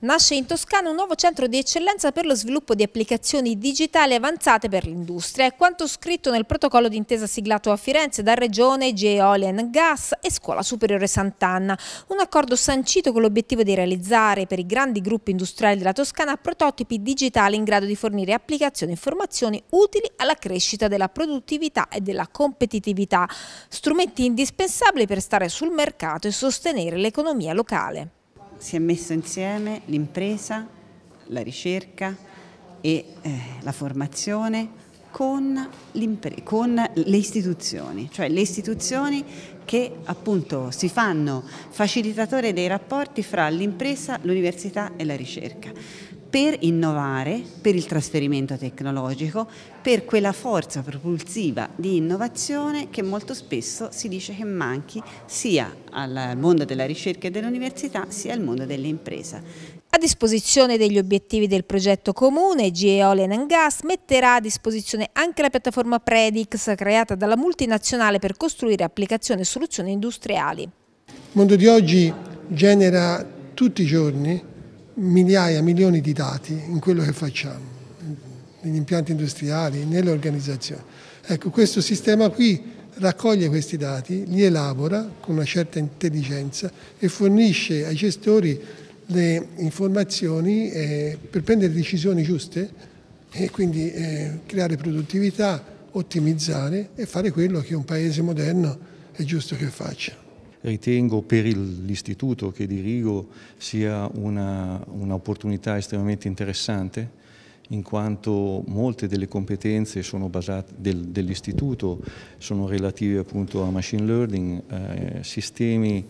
Nasce in Toscana un nuovo centro di eccellenza per lo sviluppo di applicazioni digitali avanzate per l'industria, è quanto scritto nel protocollo d'intesa siglato a Firenze da Regione, Geolian Gas e Scuola Superiore Sant'Anna, un accordo sancito con l'obiettivo di realizzare per i grandi gruppi industriali della Toscana prototipi digitali in grado di fornire applicazioni e informazioni utili alla crescita della produttività e della competitività, strumenti indispensabili per stare sul mercato e sostenere l'economia locale si è messo insieme l'impresa, la ricerca e eh, la formazione con, con, le istituzioni, cioè le istituzioni che appunto si fanno facilitatore dei rapporti fra l'impresa, l'università e la ricerca per innovare, per il trasferimento tecnologico, per quella forza propulsiva di innovazione che molto spesso si dice che manchi sia al mondo della ricerca e dell'università sia al mondo delle imprese. A disposizione degli obiettivi del progetto comune, GE Olen Gas metterà a disposizione anche la piattaforma Predix creata dalla multinazionale per costruire applicazioni e soluzioni industriali. Il mondo di oggi genera tutti i giorni migliaia, milioni di dati in quello che facciamo, negli impianti industriali, nelle organizzazioni. Ecco, questo sistema qui raccoglie questi dati, li elabora con una certa intelligenza e fornisce ai gestori le informazioni eh, per prendere decisioni giuste e quindi eh, creare produttività, ottimizzare e fare quello che un paese moderno è giusto che faccia ritengo per l'istituto che dirigo sia un'opportunità estremamente interessante in quanto molte delle competenze del, dell'istituto sono relative appunto a machine learning, eh, sistemi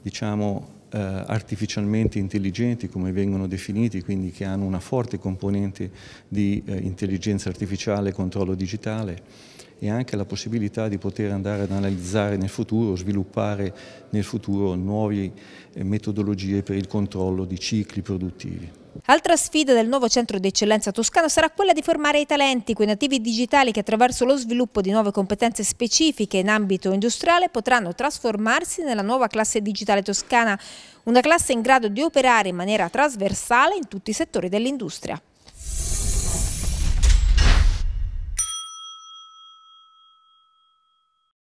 diciamo eh, artificialmente intelligenti come vengono definiti, quindi che hanno una forte componente di eh, intelligenza artificiale e controllo digitale e anche la possibilità di poter andare ad analizzare nel futuro, sviluppare nel futuro nuove eh, metodologie per il controllo di cicli produttivi. Altra sfida del nuovo centro di eccellenza toscano sarà quella di formare i talenti, quei nativi digitali che attraverso lo sviluppo di nuove competenze specifiche in ambito industriale potranno trasformarsi nella nuova classe digitale toscana, una classe in grado di operare in maniera trasversale in tutti i settori dell'industria.